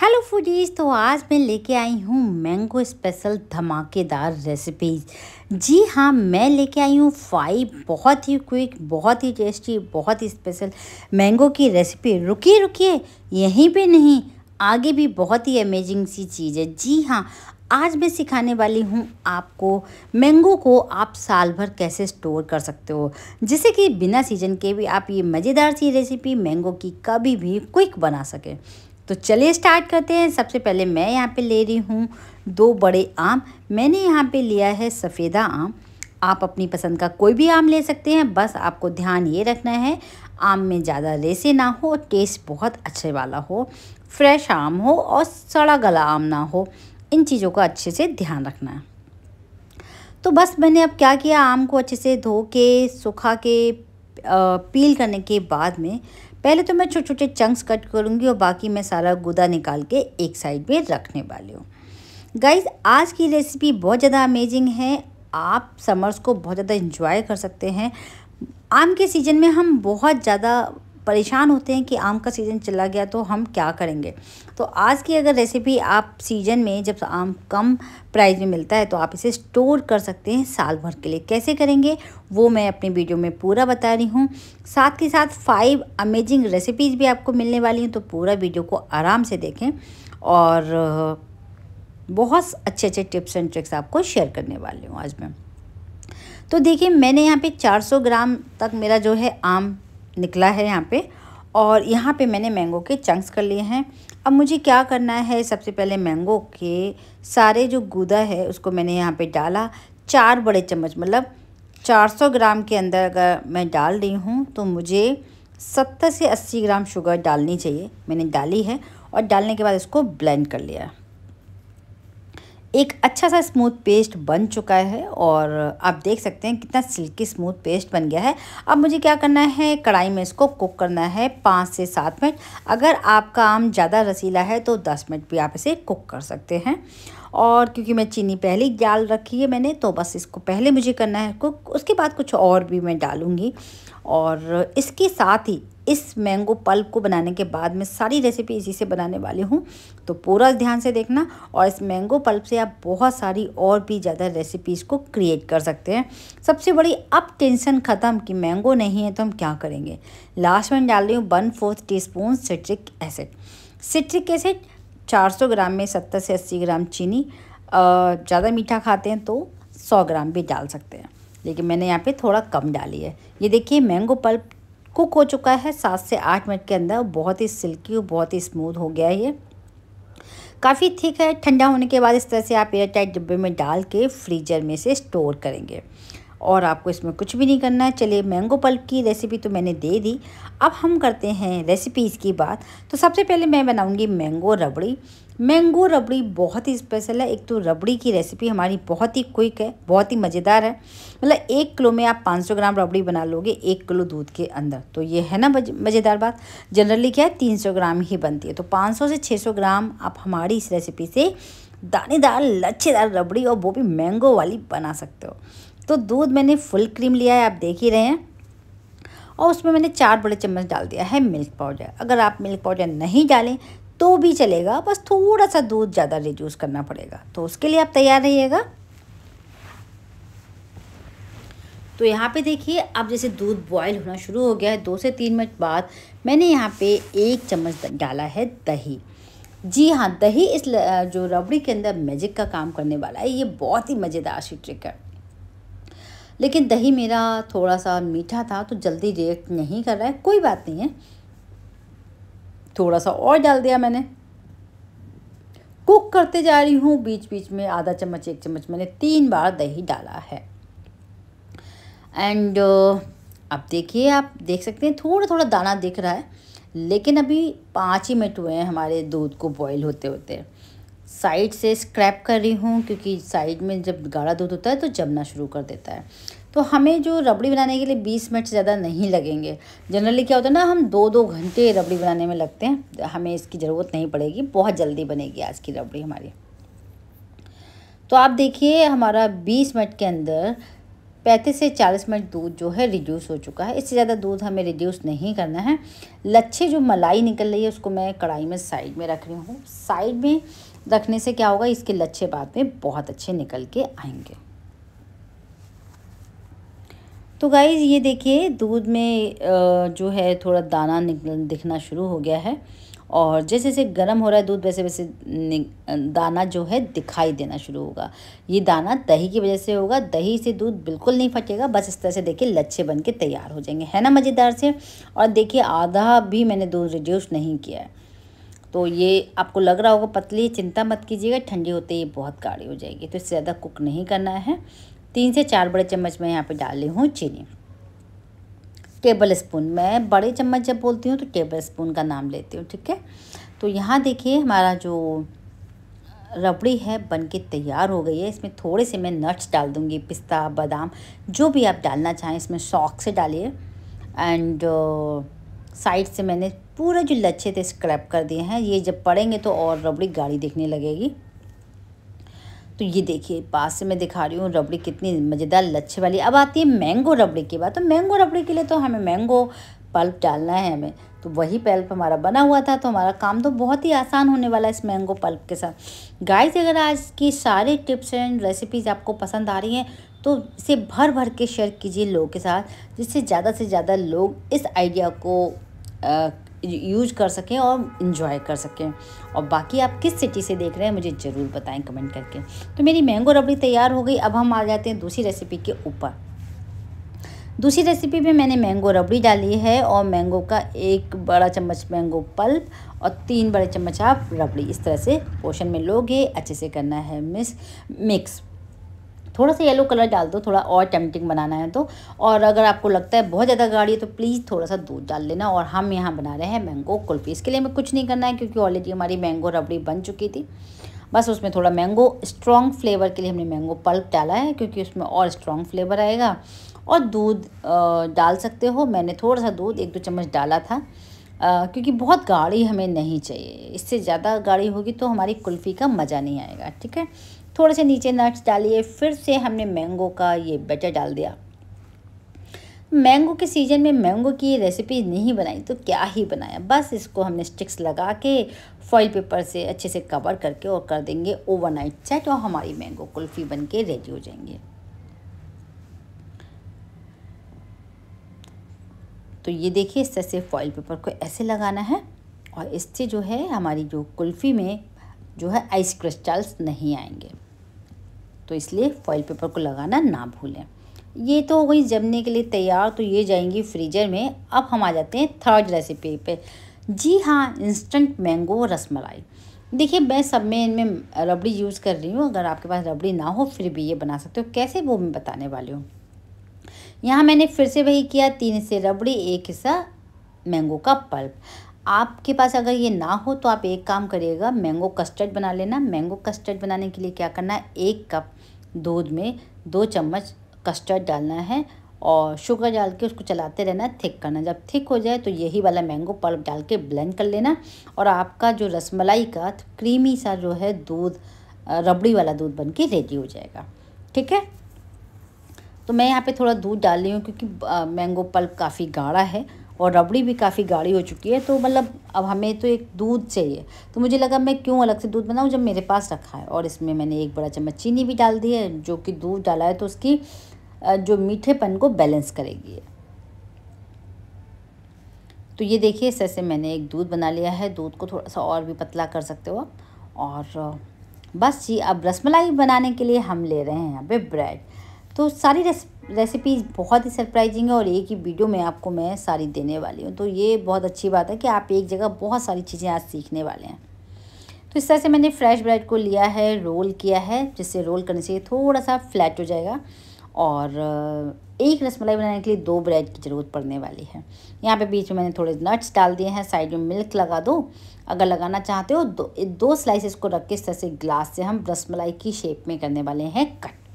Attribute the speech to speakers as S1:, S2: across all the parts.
S1: hello foodies तो आज मैं लेके आई हूँ मैंगो स्पेशल धमाकेदार रेसिपीज़ जी हाँ मैं लेके आई हूँ फाइव बहुत ही क्विक बहुत ही टेस्टी बहुत ही स्पेशल मैंगो की रेसिपी रुकिए रुकिए यहीं पे नहीं आगे भी बहुत ही अमेजिंग सी चीज़ है जी हाँ आज मैं सिखाने वाली हूँ आपको मैंगो को आप साल भर कैसे स्टोर कर सकते हो जिससे कि बिना सीजन के भी आप ये मज़ेदार सी रेसिपी मैंगो की कभी भी क्विक बना सकें तो चलिए स्टार्ट करते हैं सबसे पहले मैं यहाँ पे ले रही हूँ दो बड़े आम मैंने यहाँ पे लिया है सफ़ेदा आम आप अपनी पसंद का कोई भी आम ले सकते हैं बस आपको ध्यान ये रखना है आम में ज़्यादा रेसे ना हो टेस्ट बहुत अच्छे वाला हो फ्रेश आम हो और सड़ा गला आम ना हो इन चीज़ों का अच्छे से ध्यान रखना है तो बस मैंने अब क्या किया आम को अच्छे से धो के सुखा के पील करने के बाद में पहले तो मैं छोटे छोटे चंक्स कट करूँगी और बाकी मैं सारा गुदा निकाल के एक साइड में रखने वाली हूँ गाइज आज की रेसिपी बहुत ज़्यादा अमेजिंग है आप समर्स को बहुत ज़्यादा इंजॉय कर सकते हैं आम के सीज़न में हम बहुत ज़्यादा परेशान होते हैं कि आम का सीज़न चला गया तो हम क्या करेंगे तो आज की अगर रेसिपी आप सीज़न में जब आम कम प्राइस में मिलता है तो आप इसे स्टोर कर सकते हैं साल भर के लिए कैसे करेंगे वो मैं अपने वीडियो में पूरा बता रही हूँ साथ ही साथ फाइव अमेजिंग रेसिपीज़ भी आपको मिलने वाली हैं तो पूरा वीडियो को आराम से देखें और बहुत अच्छे अच्छे टिप्स एंड ट्रिक्स आपको शेयर करने वाली हूँ आज मैं तो देखिए मैंने यहाँ पे 400 ग्राम तक मेरा जो है आम निकला है यहाँ पे और यहाँ पे मैंने मैंगो के चंक्स कर लिए हैं अब मुझे क्या करना है सबसे पहले मैंगो के सारे जो गुदा है उसको मैंने यहाँ पे डाला चार बड़े चम्मच मतलब 400 ग्राम के अंदर अगर मैं डाल रही हूँ तो मुझे सत्तर से अस्सी ग्राम शुगर डालनी चाहिए मैंने डाली है और डालने के बाद इसको ब्लेंड कर लिया एक अच्छा सा स्मूथ पेस्ट बन चुका है और आप देख सकते हैं कितना सिल्की स्मूथ पेस्ट बन गया है अब मुझे क्या करना है कढ़ाई में इसको कुक करना है पाँच से सात मिनट अगर आपका आम ज़्यादा रसीला है तो दस मिनट भी आप इसे कुक कर सकते हैं और क्योंकि मैं चीनी पहले ही डाल रखी है मैंने तो बस इसको पहले मुझे करना है कुक उसके बाद कुछ और भी मैं डालूँगी और इसके साथ ही इस मैंगो पल्प को बनाने के बाद मैं सारी रेसिपी इसी से बनाने वाली हूँ तो पूरा ध्यान से देखना और इस मैंगो पल्प से आप बहुत सारी और भी ज़्यादा रेसिपीज़ को क्रिएट कर सकते हैं सबसे बड़ी अब टेंशन ख़त्म कि मैंगो नहीं है तो हम क्या करेंगे लास्ट में डाल रही हूँ one fourth teaspoon citric acid citric acid चार ग्राम में सत्तर से अस्सी ग्राम चीनी ज़्यादा मीठा खाते हैं तो सौ ग्राम भी डाल सकते हैं लेकिन मैंने यहाँ पे थोड़ा कम डाली है ये देखिए मैंगो पल्प कुक हो चुका है सात से आठ मिनट के अंदर बहुत ही सिल्की और बहुत ही स्मूथ हो गया ये काफ़ी ठीक है ठंडा होने के बाद इस तरह से आप एयर टाइट डिब्बे में डाल के फ्रीजर में से स्टोर करेंगे और आपको इसमें कुछ भी नहीं करना है चलिए मैंगो पल्प की रेसिपी तो मैंने दे दी अब हम करते हैं रेसिपीज़ की बात तो सबसे पहले मैं बनाऊंगी मैंगो रबड़ी मैंगो रबड़ी बहुत ही स्पेशल है एक तो रबड़ी की रेसिपी हमारी बहुत ही क्विक है बहुत ही मज़ेदार है मतलब एक किलो में आप 500 ग्राम रबड़ी बना लोगे एक किलो दूध के अंदर तो ये है ना मज़ेदार बात जनरली क्या है तीन ग्राम ही बनती है तो पाँच से छः ग्राम आप हमारी इस रेसिपी से दानेदार लच्छेदार रबड़ी और वो भी मैंगो वाली बना सकते हो तो दूध मैंने फुल क्रीम लिया है आप देख ही रहे हैं और उसमें मैंने चार बड़े चम्मच डाल दिया है मिल्क पाउडर अगर आप मिल्क पाउडर नहीं डालें तो भी चलेगा बस थोड़ा सा दूध ज़्यादा रिड्यूस करना पड़ेगा तो उसके लिए आप तैयार रहिएगा तो यहाँ पे देखिए अब जैसे दूध बॉयल होना शुरू हो गया है दो से तीन मिनट बाद मैंने यहाँ पे एक चम्मच डाला है दही जी हाँ दही इस जो रबड़ी के अंदर मैजिक का काम करने वाला है ये बहुत ही मज़ेदार सी ट्रिक है लेकिन दही मेरा थोड़ा सा मीठा था तो जल्दी रिएक्ट नहीं कर रहा है कोई बात नहीं है थोड़ा सा और डाल दिया मैंने कुक करते जा रही हूँ बीच बीच में आधा चम्मच एक चम्मच मैंने तीन बार दही डाला है एंड अब देखिए आप देख सकते हैं थोड़ा थोड़ा दाना दिख रहा है लेकिन अभी पाँच ही मिनट हुए हैं हमारे दूध को बॉईल होते होते साइड से स्क्रैप कर रही हूँ क्योंकि साइड में जब गाढ़ा दूध होता है तो जमना शुरू कर देता है तो हमें जो रबड़ी बनाने के लिए बीस मिनट ज़्यादा नहीं लगेंगे जनरली क्या होता है ना हम दो दो घंटे रबड़ी बनाने में लगते हैं हमें इसकी ज़रूरत नहीं पड़ेगी बहुत जल्दी बनेगी आज की रबड़ी हमारी तो आप देखिए हमारा बीस मिनट के अंदर पैंतीस से चालीस मिनट दूध जो है रिड्यूस हो चुका है इससे ज़्यादा दूध हमें रिड्यूस नहीं करना है लच्छे जो मलाई निकल रही है उसको मैं कढ़ाई में साइड में रख रही हूँ साइड में रखने से क्या होगा इसके लच्छे बाद में बहुत अच्छे निकल के आएंगे तो गाइज़ ये देखिए दूध में जो है थोड़ा दाना निकल दिखना शुरू हो गया है और जैसे जैसे गर्म हो रहा है दूध वैसे वैसे दाना जो है दिखाई देना शुरू होगा ये दाना दही की वजह से होगा दही से दूध बिल्कुल नहीं फटेगा बस इस तरह से देखिए लच्छे बन के तैयार हो जाएंगे है ना मज़ेदार से और देखिए आधा भी मैंने दूध रिड्यूस नहीं किया है तो ये आपको लग रहा होगा पतली चिंता मत कीजिएगा ठंडी होते ही बहुत गाढ़ी हो जाएगी तो इससे ज़्यादा कुक नहीं करना है तीन से चार बड़े चम्मच मैं यहाँ पे डाली हूँ चीनी टेबल स्पून मैं बड़े चम्मच जब बोलती हूँ तो टेबल स्पून का नाम लेती हूँ ठीक है तो यहाँ देखिए हमारा जो रबड़ी है बन के तैयार हो गई है इसमें थोड़े से मैं नट्स डाल दूँगी पिस्ता बादाम जो भी आप डालना चाहें इसमें शौक से डालिए एंड साइड से मैंने पूरा जो लच्छे थे स्क्रैप कर दिए हैं ये जब पड़ेंगे तो और रबड़ी गाढ़ी दिखने लगेगी तो ये देखिए पास से मैं दिखा रही हूँ रबड़ी कितनी मज़ेदार लच्छे वाली अब आती है मैंगो रबड़ी की बात तो मैंगो रबड़ी के लिए तो हमें मैंगो पल्प डालना है हमें तो वही पल्प हमारा बना हुआ था तो हमारा काम तो बहुत ही आसान होने वाला है इस मैंगो पल्प के साथ गाइस अगर आज की सारी टिप्स एंड रेसिपीज़ आपको पसंद आ रही हैं तो इसे भर भर के शेयर कीजिए लोगों के साथ जिससे ज़्यादा से ज़्यादा लोग इस आइडिया को यूज कर सकें और इन्जॉय कर सकें और बाकी आप किस सिटी से देख रहे हैं मुझे ज़रूर बताएं कमेंट करके तो मेरी मैंगो रबड़ी तैयार हो गई अब हम आ जाते हैं दूसरी रेसिपी के ऊपर दूसरी रेसिपी में मैंने मैंगो रबड़ी डाली है और मैंगो का एक बड़ा चम्मच मैंगो पल्प और तीन बड़े चम्मच आप रबड़ी इस तरह से पोषण में लोगे अच्छे से करना है मिस मिक्स थोड़ा सा येलो कलर डाल दो थोड़ा और टेम्पटिंग बनाना है तो और अगर आपको लगता है बहुत ज़्यादा गाढ़ी है तो प्लीज़ थोड़ा सा दूध डाल लेना और हम यहाँ बना रहे हैं मैंगो कुल्फ़ी इसके लिए हमें कुछ नहीं करना है क्योंकि ऑलरेडी हमारी मैंगो रबड़ी बन चुकी थी बस उसमें थोड़ा मैंगो स्ट्रॉन्ग फ्लेवर के लिए हमने मैंगो पल्प डाला है क्योंकि उसमें और स्ट्रॉन्ग फ्लेवर आएगा और दूध डाल सकते हो मैंने थोड़ा सा दूध एक दो चम्मच डाला था आ, क्योंकि बहुत गाढ़ी हमें नहीं चाहिए इससे ज़्यादा गाढ़ी होगी तो हमारी कुल्फ़ी का मज़ा नहीं आएगा ठीक है थोड़े से नीचे नट्स डालिए फिर से हमने मैंगो का ये बैटर डाल दिया मैंगो के सीज़न में मैंगो की रेसिपी नहीं बनाई तो क्या ही बनाया बस इसको हमने स्टिक्स लगा के फॉइल पेपर से अच्छे से कवर करके और कर देंगे ओवरनाइट सेट और हमारी मैंगो कुल्फ़ी बन के रेडी हो जाएंगे तो ये देखिए इस तरह से फॉइल पेपर को ऐसे लगाना है और इससे जो है हमारी जो कुल्फ़ी में जो है आइस क्रिस्टल्स नहीं आएंगे तो इसलिए फॉइल पेपर को लगाना ना भूलें ये तो हो गई जमने के लिए तैयार तो ये जाएंगी फ्रीजर में अब हम आ जाते हैं थर्ड रेसिपी पे जी हाँ इंस्टेंट मैंगो रसमलाई देखिए मैं सब में इनमें रबड़ी यूज़ कर रही हूँ अगर आपके पास रबड़ी ना हो फिर भी ये बना सकते हो कैसे वो मैं बताने वाली हूँ यहाँ मैंने फिर से वही किया तीन हिस्से रबड़ी एक हिस्सा मैंगो का पल्प आपके पास अगर ये ना हो तो आप एक काम करिएगा मैंगो कस्टर्ड बना लेना मैंगो कस्टर्ड बनाने के लिए क्या करना है एक कप दूध में दो चम्मच कस्टर्ड डालना है और शुगर डाल के उसको चलाते रहना थिक करना जब थिक हो जाए तो यही वाला मैंगो पल्प डाल के ब्लेंड कर लेना और आपका जो रसमलाई का क्रीमी सा जो है दूध रबड़ी वाला दूध बन के रेडी हो जाएगा ठीक है तो मैं यहाँ पे थोड़ा दूध डाल रही हूँ क्योंकि मैंगो पल्प काफ़ी गाढ़ा है और रबड़ी भी काफ़ी गाढ़ी हो चुकी है तो मतलब अब हमें तो एक दूध चाहिए तो मुझे लगा मैं क्यों अलग से दूध बनाऊँ जब मेरे पास रखा है और इसमें मैंने एक बड़ा चम्मच चीनी भी डाल दी है जो कि दूध डाला है तो उसकी जो मीठेपन को बैलेंस करेगी तो ये देखिए इस ऐसे मैंने एक दूध बना लिया है दूध को थोड़ा सा और भी पतला कर सकते हो आप और बस जी अब रसमलाई बनाने के लिए हम ले रहे हैं यहाँ पे ब्रेड तो सारी रेसिपीज़ बहुत ही सरप्राइजिंग है और एक ही वीडियो में आपको मैं सारी देने वाली हूँ तो ये बहुत अच्छी बात है कि आप एक जगह बहुत सारी चीज़ें आज सीखने वाले हैं तो इस तरह से मैंने फ्रेश ब्रेड को लिया है रोल किया है जिससे रोल करने से थोड़ा सा फ्लैट हो जाएगा और एक रसमलाई बनाने के लिए दो ब्रेड की ज़रूरत पड़ने वाली है यहाँ पे बीच में मैंने थोड़े नट्स डाल दिए हैं साइड में मिल्क लगा दो अगर लगाना चाहते हो दो दो स्लाइसेस को रख के इस तरह से ग्लास से हम रसमलाई की शेप में करने वाले हैं कट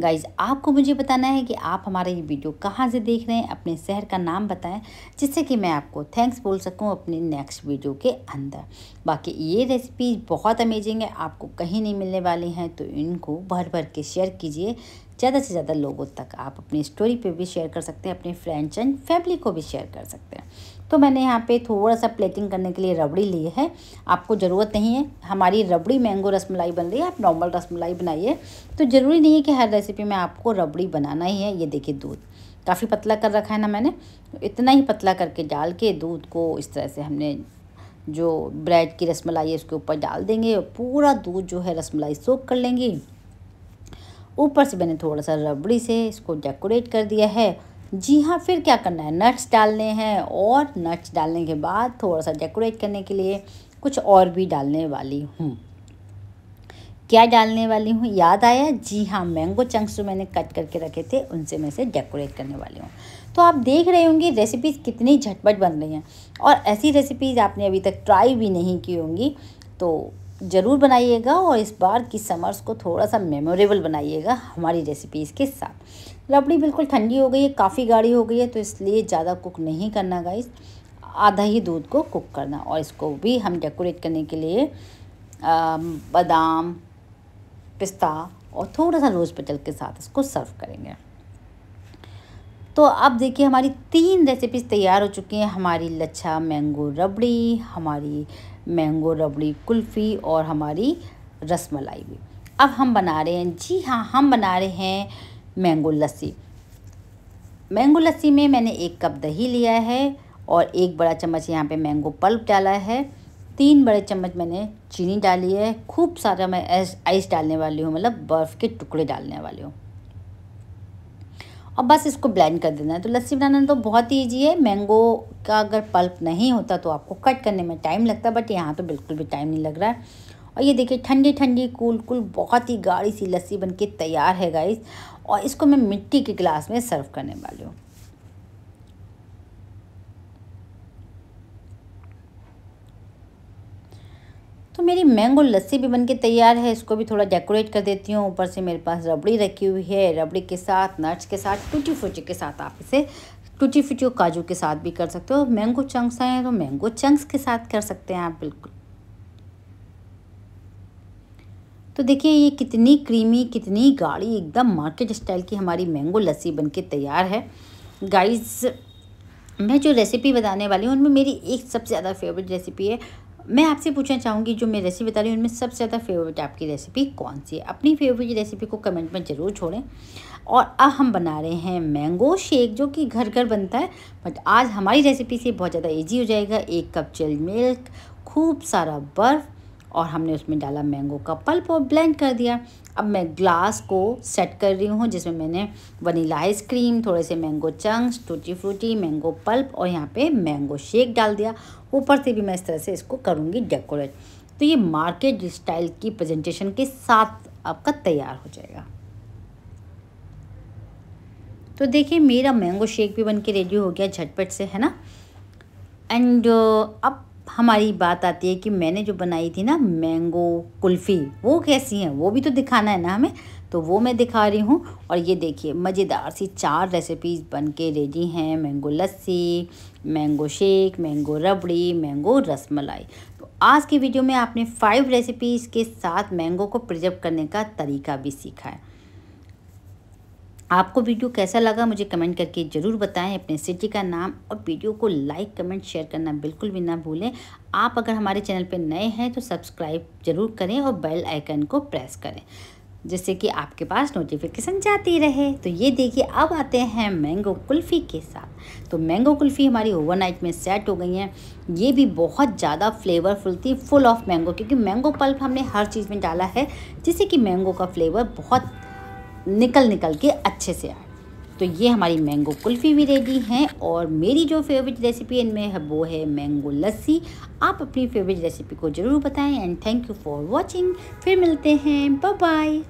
S1: गाइज आपको मुझे बताना है कि आप हमारा ये वीडियो कहाँ से देख रहे हैं अपने शहर का नाम बताएं जिससे कि मैं आपको थैंक्स बोल सकूँ अपने नेक्स्ट वीडियो के अंदर बाकी ये रेसिपी बहुत अमेजिंग है आपको कहीं नहीं मिलने वाली हैं तो इनको भर भर के शेयर कीजिए ज़्यादा से ज़्यादा लोगों तक आप अपनी स्टोरी पे भी शेयर कर सकते हैं अपने फ्रेंड्स एंड फैमिली को भी शेयर कर सकते हैं तो मैंने यहाँ पे थोड़ा सा प्लेटिंग करने के लिए रबड़ी ली है आपको ज़रूरत नहीं है हमारी रबड़ी मैंगो रसमलाई बन रही है आप नॉर्मल रसमलाई बनाइए तो ज़रूरी नहीं है कि हर रेसिपी में आपको रबड़ी बनाना ही है ये देखिए दूध काफ़ी पतला कर रखा है ना मैंने तो इतना ही पतला करके डाल के दूध को इस तरह से हमने जो ब्रेड की रसमलाई है उसके ऊपर डाल देंगे और पूरा दूध जो है रसमलाई सोख कर लेंगे ऊपर से मैंने थोड़ा सा रबड़ी से इसको डेकोरेट कर दिया है जी हाँ फिर क्या करना है नट्स डालने हैं और नट्स डालने के बाद थोड़ा सा डेकोरेट करने के लिए कुछ और भी डालने वाली हूँ क्या डालने वाली हूँ याद आया जी हाँ मैंगो चंक्स जो मैंने कट करके रखे थे उनसे मैं इसे डेकोरेट करने वाली हूँ तो आप देख रहे होंगे रेसिपीज़ कितनी झटपट बन रही हैं और ऐसी रेसिपीज़ आपने अभी तक ट्राई भी नहीं की होंगी तो ज़रूर बनाइएगा और इस बार की समर्स को थोड़ा सा मेमोरेबल बनाइएगा हमारी रेसिपीज़ के साथ रबड़ी बिल्कुल ठंडी हो गई है काफ़ी गाढ़ी हो गई है तो इसलिए ज़्यादा कुक नहीं करना गाइस आधा ही दूध को कुक करना और इसको भी हम डेकोरेट करने के लिए बादाम पिस्ता और थोड़ा सा रोज़ पटल के साथ इसको सर्व करेंगे तो अब देखिए हमारी तीन रेसिपीज़ तैयार हो चुकी हैं हमारी लच्छा मैंगो रबड़ी हमारी मैंगो रबड़ी कुल्फ़ी और हमारी रस मलाई भी अब हम बना रहे हैं जी हाँ हम बना रहे हैं मैंगो लस्सी मैंगो लस्सी में मैंने एक कप दही लिया है और एक बड़ा चम्मच यहाँ पे मैंगो पल्प डाला है तीन बड़े चम्मच मैंने चीनी डाली है खूब सारा मैं आइस डालने वाली हूँ मतलब बर्फ़ के टुकड़े डालने वाली हूँ और बस इसको ब्लेंड कर देना है तो लस्सी बनाना तो बहुत ही ईजी है मैंगो का अगर पल्प नहीं होता तो आपको कट करने में टाइम लगता बट यहाँ तो बिल्कुल भी टाइम नहीं लग रहा है और ये देखिए ठंडी ठंडी कूल कूल बहुत ही गाढ़ी सी लस्सी बनके तैयार है गाइस और इसको मैं मिट्टी के गिलास में सर्व करने वाली हूँ तो मेरी मैंगो लस्सी भी बन के तैयार है इसको भी थोड़ा डेकोरेट कर देती हूँ ऊपर से मेरे पास रबड़ी रखी हुई है रबड़ी के साथ नट्स के साथ टूटी फूटी के साथ आप इसे टूटी फूटी और काजू के साथ भी कर सकते हो मैंगो चंक्स आए तो मैंगो चंक्स के साथ कर सकते हैं आप बिल्कुल तो देखिए ये कितनी क्रीमी कितनी गाढ़ी एकदम मार्केट स्टाइल की हमारी मैंगो लस्सी बन के तैयार है गाइस मैं जो रेसिपी बताने वाली हूँ उनमें मेरी एक सबसे ज़्यादा फेवरेट रेसिपी है मैं आपसे पूछना चाहूँगी जो मैं रेसिपी बता रही हूँ उनमें सबसे ज़्यादा फेवरेट आपकी रेसिपी कौन सी है अपनी फेवरेट रेसिपी को कमेंट में ज़रूर छोड़ें और अब हम बना रहे हैं मैंगो शेक जो कि घर घर बनता है बट आज हमारी रेसिपी से बहुत ज़्यादा ईजी हो जाएगा एक कप जल मिल्क खूब सारा बर्फ़ और हमने उसमें डाला मैंगो का पल्प और ब्लेंड कर दिया अब मैं ग्लास को सेट कर रही हूँ जिसमें मैंने वनीला आइसक्रीम थोड़े से mango chunks tutti frutti mango pulp और यहाँ पे मैंगो शेक डाल दिया ऊपर से भी मैं इस तरह से इसको करूँगी डेकोरेट तो ये मार्केट स्टाइल की प्रजेंटेशन के साथ आपका तैयार हो जाएगा तो देखिए मेरा मैंगो शेक भी बन के रेडी हो गया झटपट से है ना एंड uh, अब हमारी बात आती है कि मैंने जो बनाई थी ना मैंगो कुल्फ़ी वो कैसी है वो भी तो दिखाना है ना हमें तो वो मैं दिखा रही हूँ और ये देखिए मज़ेदार सी चार रेसिपीज़ बन के रेडी हैं mango lassi mango shake mango rabri mango rasmalai तो आज की वीडियो में आपने फाइव रेसिपीज़ के साथ मैंगो को प्रिजर्व करने का तरीका भी सीखा है आपको वीडियो कैसा लगा मुझे कमेंट करके ज़रूर बताएं अपने सिटी का नाम और वीडियो को लाइक कमेंट शेयर करना बिल्कुल भी ना भूलें आप अगर हमारे चैनल पर नए हैं तो सब्सक्राइब ज़रूर करें और बेल आइकन को प्रेस करें जिससे कि आपके पास नोटिफिकेशन जाती रहे तो ये देखिए अब आते हैं मैंगो कुल्फ़ी के साथ तो मैंगो कुल्फ़ी हमारी ओवरनाइट में सेट हो गई हैं ये भी बहुत ज़्यादा फ्लेवरफुल थी फुल ऑफ मैंगो क्योंकि मैंगो पल्प हमने हर चीज़ में डाला है जिससे कि मैंगो का फ्लेवर बहुत निकल निकल के अच्छे से आए तो ये हमारी मैंगो कुल्फ़ी भी रेडी है और मेरी जो फेवरेट रेसिपी इनमें है वो है मैंगो लस्सी आप अपनी फेवरेट रेसिपी को ज़रूर बताएं and thank you for watching फिर मिलते हैं बाय बाय